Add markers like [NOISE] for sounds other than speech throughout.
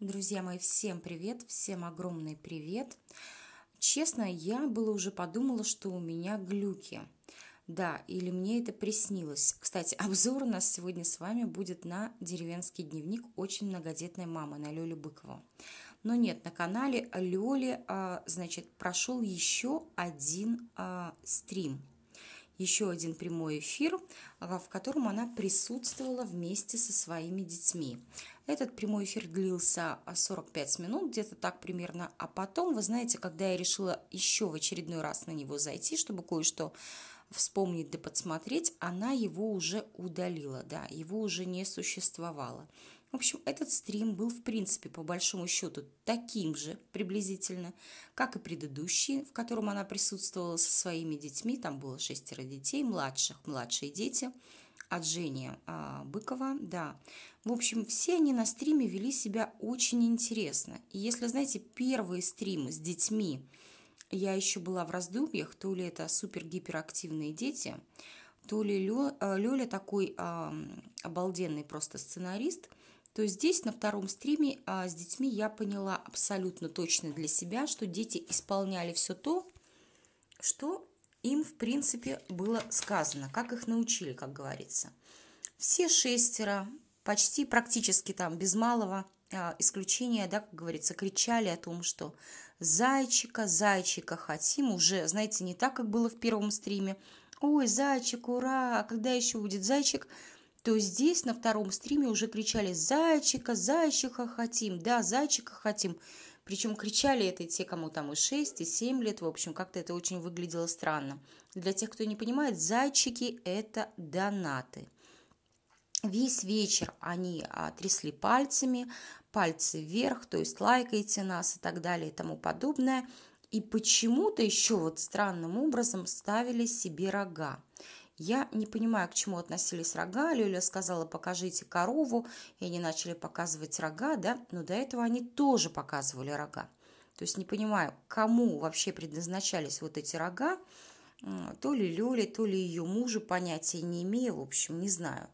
Друзья мои, всем привет, всем огромный привет. Честно, я было уже подумала, что у меня глюки. Да, или мне это приснилось. Кстати, [LAUGHS] обзор у нас сегодня с вами будет на деревенский дневник очень многодетной мамы на Лёле Быкову. Но нет, на канале Лёли, а, значит, прошел еще один а, стрим – еще один прямой эфир, а, в котором она присутствовала вместе со своими детьми. Этот прямой эфир длился 45 а, минут, где-то так примерно. А потом, вы знаете, когда я решила еще в очередной раз на него зайти, чтобы кое-что вспомнить да подсмотреть, она его уже удалила, да, его уже не существовало. В общем, этот стрим был, в принципе, по большому счету таким же приблизительно, как и предыдущий, в котором она присутствовала со своими детьми. Там было шестеро детей, младших, младшие дети от Жени а, Быкова, да. В общем, все они на стриме вели себя очень интересно. И если, знаете, первые стримы с детьми, я еще была в раздумьях, то ли это супер-гиперактивные дети, то ли Лё, э, Лёля такой а, обалденный просто сценарист – то здесь на втором стриме а, с детьми я поняла абсолютно точно для себя, что дети исполняли все то, что им, в принципе, было сказано, как их научили, как говорится. Все шестеро, почти практически там без малого а, исключения, да, как говорится, кричали о том, что «зайчика, зайчика хотим», уже, знаете, не так, как было в первом стриме, «Ой, зайчик, ура! А когда еще будет зайчик?» то здесь на втором стриме уже кричали «Зайчика, зайчика хотим!» «Да, зайчика хотим!» Причем кричали это те, кому там и 6, и 7 лет, в общем, как-то это очень выглядело странно. Для тех, кто не понимает, зайчики – это донаты. Весь вечер они а, трясли пальцами, пальцы вверх, то есть лайкайте нас и так далее и тому подобное. И почему-то еще вот странным образом ставили себе рога. Я не понимаю, к чему относились рога. Люля сказала, покажите корову, и они начали показывать рога, да, но до этого они тоже показывали рога. То есть не понимаю, кому вообще предназначались вот эти рога, то ли Лёле, то ли ее мужу, понятия не имею, в общем, не знаю,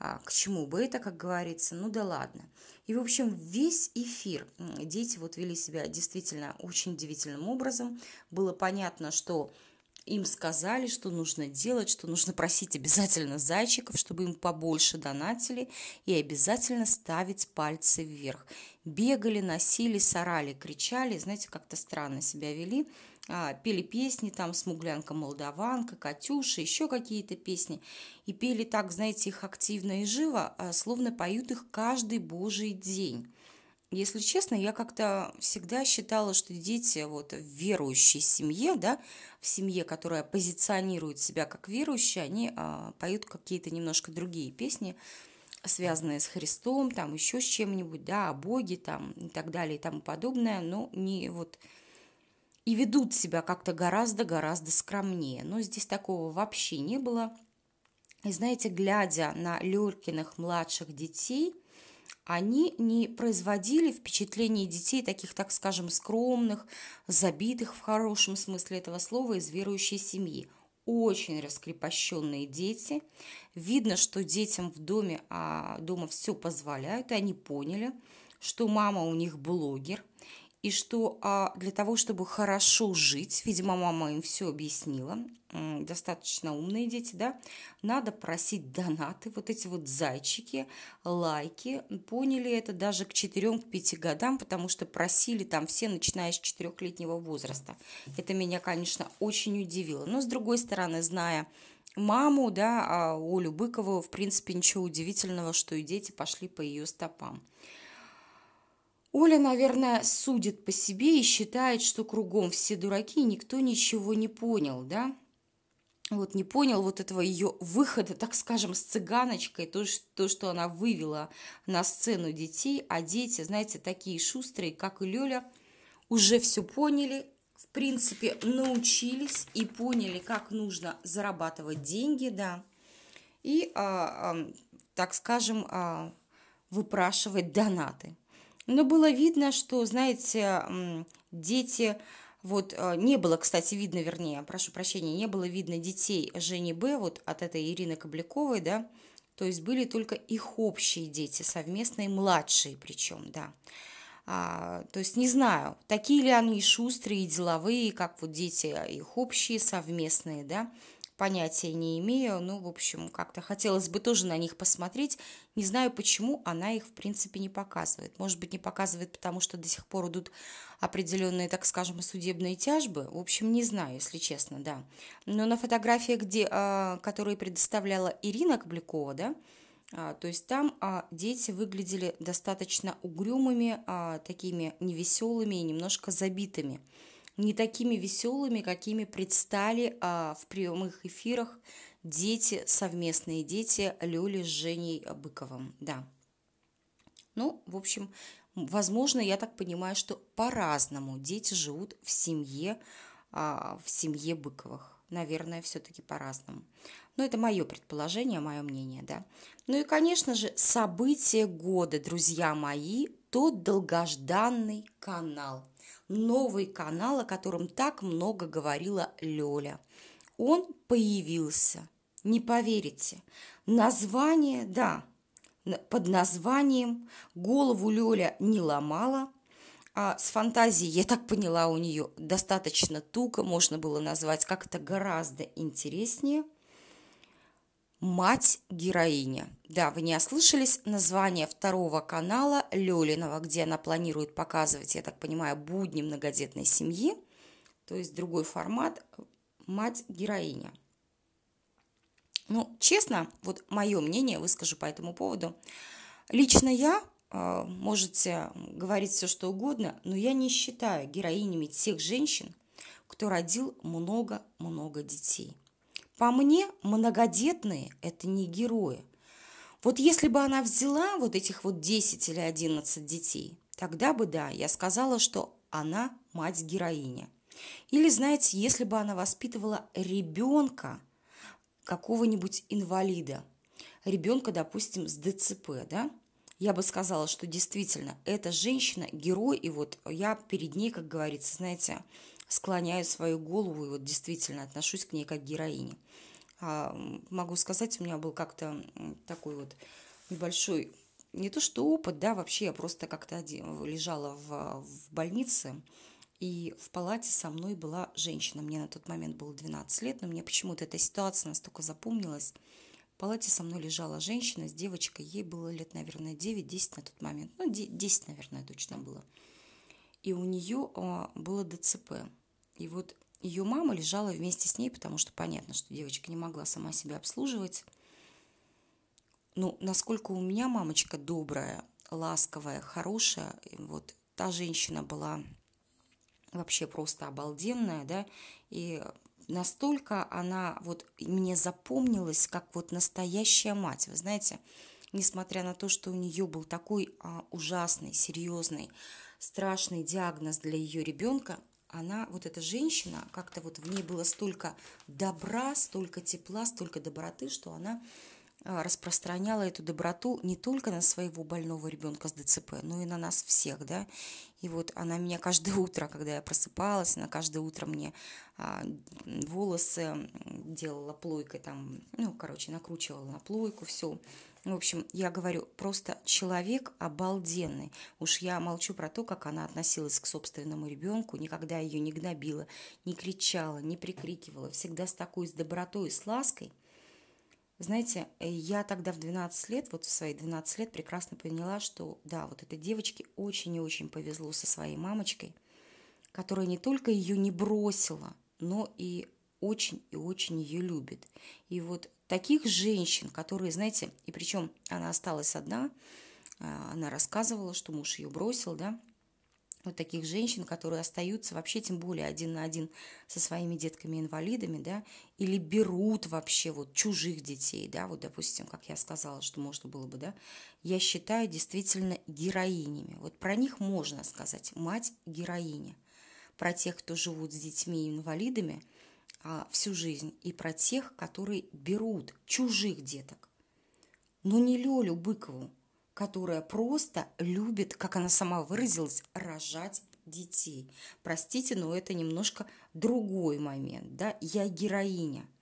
а, к чему бы это, как говорится, ну да ладно. И, в общем, весь эфир дети вот вели себя действительно очень удивительным образом. Было понятно, что им сказали, что нужно делать, что нужно просить обязательно зайчиков, чтобы им побольше донатили, и обязательно ставить пальцы вверх. Бегали, носили, сорали, кричали, знаете, как-то странно себя вели, а, пели песни, там «Смуглянка, молдаванка», «Катюша», еще какие-то песни, и пели так, знаете, их активно и живо, а, словно поют их каждый божий день. Если честно, я как-то всегда считала, что дети вот в верующей семье, да, в семье, которая позиционирует себя как верующие, они а, поют какие-то немножко другие песни, связанные с Христом, там еще с чем-нибудь, да, о Боге там и так далее и тому подобное, но не вот и ведут себя как-то гораздо-гораздо скромнее. Но здесь такого вообще не было. И знаете, глядя на Леркиных младших детей – они не производили впечатление детей таких, так скажем, скромных, забитых в хорошем смысле этого слова из верующей семьи. Очень раскрепощенные дети. Видно, что детям в доме, а дома все позволяют, и они поняли, что мама у них блогер, и что а, для того, чтобы хорошо жить, видимо, мама им все объяснила, достаточно умные дети, да, надо просить донаты, вот эти вот зайчики, лайки, поняли это даже к 4-5 годам, потому что просили там все, начиная с 4-летнего возраста. Это меня, конечно, очень удивило. Но, с другой стороны, зная маму, да, а Олю Быкову, в принципе, ничего удивительного, что и дети пошли по ее стопам. Оля, наверное, судит по себе и считает, что кругом все дураки, никто ничего не понял, да? Вот не понял вот этого ее выхода, так скажем, с цыганочкой, то, что, то, что она вывела на сцену детей, а дети, знаете, такие шустрые, как и Лёля, уже все поняли, в принципе, научились и поняли, как нужно зарабатывать деньги, да, и, а, а, так скажем, а, выпрашивать донаты. Но было видно, что, знаете, дети... Вот э, не было, кстати, видно, вернее, прошу прощения, не было видно детей Жени Б, вот от этой Ирины Кобляковой, да, то есть были только их общие дети, совместные, младшие причем, да. А, то есть не знаю, такие ли они шустрые и деловые, как вот дети э, их общие, совместные, да понятия не имею. Ну, в общем, как-то хотелось бы тоже на них посмотреть. Не знаю, почему она их, в принципе, не показывает. Может быть, не показывает, потому что до сих пор идут определенные, так скажем, судебные тяжбы. В общем, не знаю, если честно, да. Но на фотографиях, где, а, которые предоставляла Ирина Кобликова, да, а, то есть там а, дети выглядели достаточно угрюмыми, такими невеселыми и немножко забитыми не такими веселыми, какими предстали а, в прямых эфирах дети, совместные дети Лёли с Женей Быковым, да. Ну, в общем, возможно, я так понимаю, что по-разному дети живут в семье, а, в семье Быковых. Наверное, все-таки по-разному. Но это мое предположение, мое мнение, да. Ну и, конечно же, события года, друзья мои, тот долгожданный канал. Новый канал, о котором так много говорила Лёля. Он появился. Не поверите. Название, да, под названием «Голову Лёля не ломала», а с фантазией, я так поняла, у нее достаточно туго, можно было назвать как-то гораздо интереснее – Мать-героиня. Да, вы не ослышались, название второго канала Лёлиного, где она планирует показывать, я так понимаю, будни многодетной семьи, то есть другой формат «Мать-героиня». Ну, честно, вот мое мнение выскажу по этому поводу. Лично я, э, можете говорить все, что угодно, но я не считаю героинями тех женщин, кто родил много-много детей – по мне, многодетные – это не герои. Вот если бы она взяла вот этих вот 10 или 11 детей, тогда бы да, я сказала, что она мать-героиня. Или, знаете, если бы она воспитывала ребенка, какого-нибудь инвалида, ребенка, допустим, с ДЦП, да, я бы сказала, что действительно эта женщина герой, и вот я перед ней, как говорится, знаете, склоняю свою голову и вот действительно отношусь к ней как к героине. А, могу сказать, у меня был как-то такой вот небольшой, не то что опыт, да, вообще я просто как-то лежала в, в больнице, и в палате со мной была женщина. Мне на тот момент было 12 лет, но мне почему-то эта ситуация настолько запомнилась. В палате со мной лежала женщина с девочкой. Ей было лет, наверное, 9-10 на тот момент. Ну, 10, наверное, точно было и у нее а, было ДЦП. И вот ее мама лежала вместе с ней, потому что понятно, что девочка не могла сама себя обслуживать. Ну, насколько у меня мамочка добрая, ласковая, хорошая, вот та женщина была вообще просто обалденная, да, и настолько она вот мне запомнилась, как вот настоящая мать, вы знаете, несмотря на то, что у нее был такой а, ужасный, серьезный страшный диагноз для ее ребенка, она, вот эта женщина, как-то вот в ней было столько добра, столько тепла, столько доброты, что она а, распространяла эту доброту не только на своего больного ребенка с ДЦП, но и на нас всех, да. И вот она меня каждое утро, когда я просыпалась, она каждое утро мне а, волосы делала плойкой, там, ну, короче, накручивала на плойку, все. В общем, я говорю, просто человек обалденный. Уж я молчу про то, как она относилась к собственному ребенку, никогда ее не гнобила, не кричала, не прикрикивала, всегда с такой с добротой и с лаской. Знаете, я тогда в 12 лет, вот в свои 12 лет прекрасно поняла, что да, вот этой девочке очень и очень повезло со своей мамочкой, которая не только ее не бросила, но и очень и очень ее любит. И вот таких женщин, которые, знаете, и причем она осталась одна, а, она рассказывала, что муж ее бросил, да, вот таких женщин, которые остаются вообще тем более один на один со своими детками-инвалидами, да, или берут вообще вот чужих детей, да, вот, допустим, как я сказала, что можно было бы, да, я считаю действительно героинями. Вот про них можно сказать, мать-героиня. Про тех, кто живут с детьми-инвалидами – а, всю жизнь и про тех, которые берут чужих деток. Но не Лёлю Быкову, которая просто любит, как она сама выразилась, рожать детей. Простите, но это немножко другой момент. Да? Я героиня –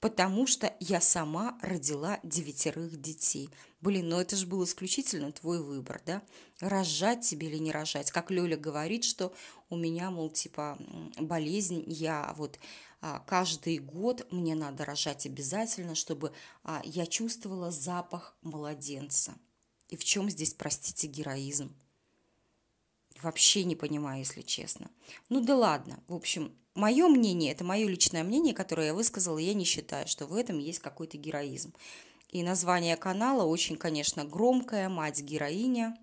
потому что я сама родила девятерых детей. Блин, ну это же был исключительно твой выбор, да? Рожать тебе или не рожать. Как Лёля говорит, что у меня, мол, типа болезнь, я вот а, каждый год мне надо рожать обязательно, чтобы а, я чувствовала запах младенца. И в чем здесь, простите, героизм? Вообще не понимаю, если честно. Ну да ладно, в общем, мое мнение, это мое личное мнение, которое я высказала, я не считаю, что в этом есть какой-то героизм. И название канала очень, конечно, громкое, мать-героиня.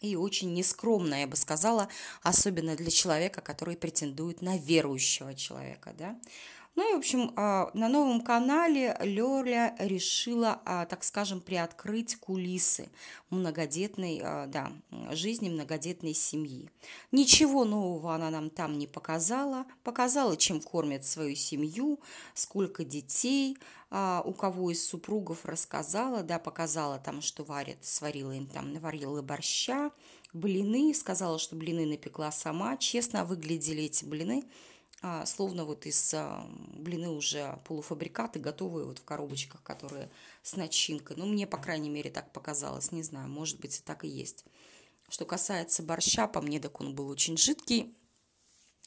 И очень нескромно, я бы сказала, особенно для человека, который претендует на верующего человека, да. Ну и, в общем, а, на новом канале Лёля решила, а, так скажем, приоткрыть кулисы многодетной а, да, жизни, многодетной семьи. Ничего нового она нам там не показала. Показала, чем кормят свою семью, сколько детей, у кого из супругов рассказала, да, показала там, что варит, сварила им там, наварила борща, блины, сказала, что блины напекла сама. Честно выглядели эти блины а, словно вот из а, блины уже полуфабрикаты, готовые вот в коробочках, которые с начинкой. Ну, мне, по крайней мере, так показалось, не знаю, может быть, и так и есть. Что касается борща, по мне так он был очень жидкий.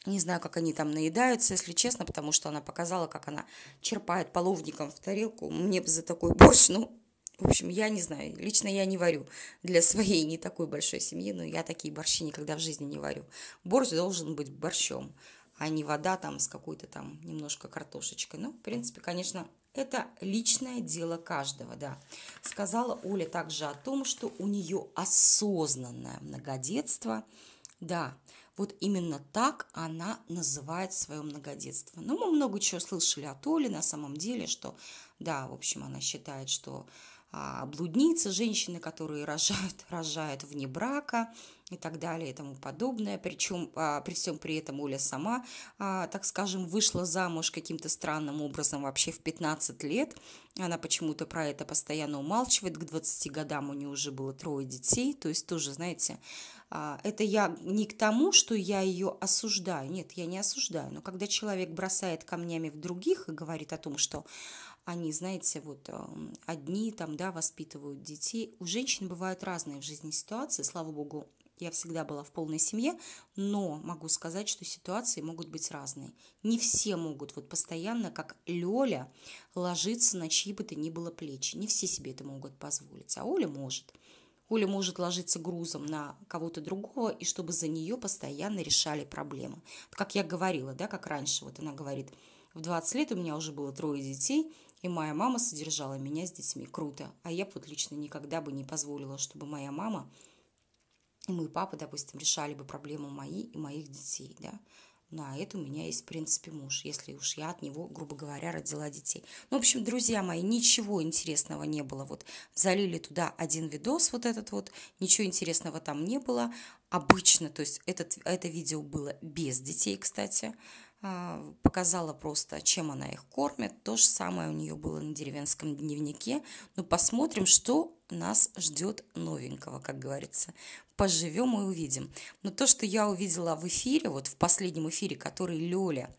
Не знаю, как они там наедаются, если честно, потому что она показала, как она черпает половником в тарелку. Мне бы за такой борщ, ну, в общем, я не знаю, лично я не варю для своей не такой большой семьи, но я такие борщи никогда в жизни не варю. Борщ должен быть борщом а не вода там с какой-то там немножко картошечкой. Ну, в принципе, конечно, это личное дело каждого, да. Сказала Оля также о том, что у нее осознанное многодетство. Да, вот именно так она называет свое многодетство. Но ну, мы много чего слышали от Оли на самом деле, что, да, в общем, она считает, что а, блудницы, женщины, которые рожают, [LAUGHS] рожают вне брака и так далее и тому подобное. Причем а, при всем при этом Оля сама, а, так скажем, вышла замуж каким-то странным образом вообще в 15 лет. Она почему-то про это постоянно умалчивает. К 20 годам у нее уже было трое детей. То есть тоже, знаете, это я не к тому, что я ее осуждаю. Нет, я не осуждаю. Но когда человек бросает камнями в других и говорит о том, что они, знаете, вот эм, одни там, да, воспитывают детей. У женщин бывают разные в жизни ситуации, слава богу, я всегда была в полной семье, но могу сказать, что ситуации могут быть разные. Не все могут вот постоянно, как Лёля, ложиться на чьи бы то ни было плечи. Не все себе это могут позволить, а Оля может. Оля может ложиться грузом на кого-то другого, и чтобы за нее постоянно решали проблемы. Как я говорила, да, как раньше, вот она говорит, в 20 лет у меня уже было трое детей – и моя мама содержала меня с детьми. Круто. А я вот лично никогда бы не позволила, чтобы моя мама и мой папа, допустим, решали бы проблему мои и моих детей, да. На ну, это у меня есть, в принципе, муж, если уж я от него, грубо говоря, родила детей. Ну, в общем, друзья мои, ничего интересного не было. Вот залили туда один видос, вот этот вот, ничего интересного там не было. Обычно, то есть этот, это видео было без детей, кстати, а, показала просто, чем она их кормит. То же самое у нее было на деревенском дневнике. Но ну, посмотрим, что нас ждет новенького, как говорится. Поживем и увидим. Но то, что я увидела в эфире, вот в последнем эфире, который Лёля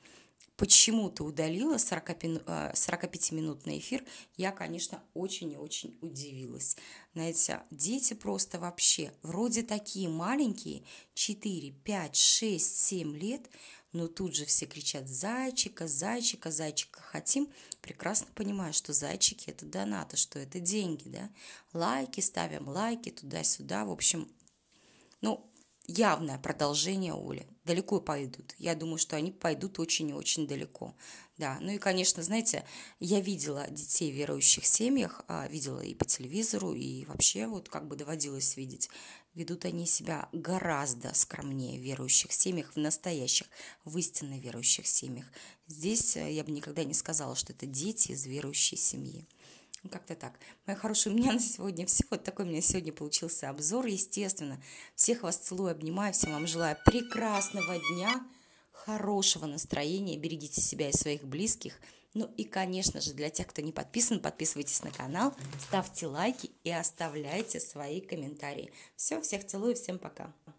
почему-то удалила 45-минутный а, эфир, я, конечно, очень и очень удивилась. Знаете, дети просто вообще, вроде такие маленькие, 4, 5, 6, 7 лет – но тут же все кричат «зайчика, зайчика, зайчика хотим», прекрасно понимая, что зайчики – это донаты, что это деньги, да, лайки, ставим лайки туда-сюда, в общем, ну, явное продолжение Оли. Далеко пойдут. Я думаю, что они пойдут очень и очень далеко. Да, ну и, конечно, знаете, я видела детей в верующих семьях, а, видела и по телевизору, и вообще вот как бы доводилось видеть ведут они себя гораздо скромнее в верующих семьях, в настоящих, в истинно верующих семьях. Здесь э, я бы никогда не сказала, что это дети из верующей семьи. Ну, как-то так. Моя хорошая, у меня на сегодня все. Вот такой у меня сегодня получился обзор, естественно. Всех вас целую, обнимаю, всем вам желаю прекрасного дня, хорошего настроения, берегите себя и своих близких – ну и, конечно же, для тех, кто не подписан, подписывайтесь на канал, ставьте лайки и оставляйте свои комментарии. Все, всех целую, всем пока.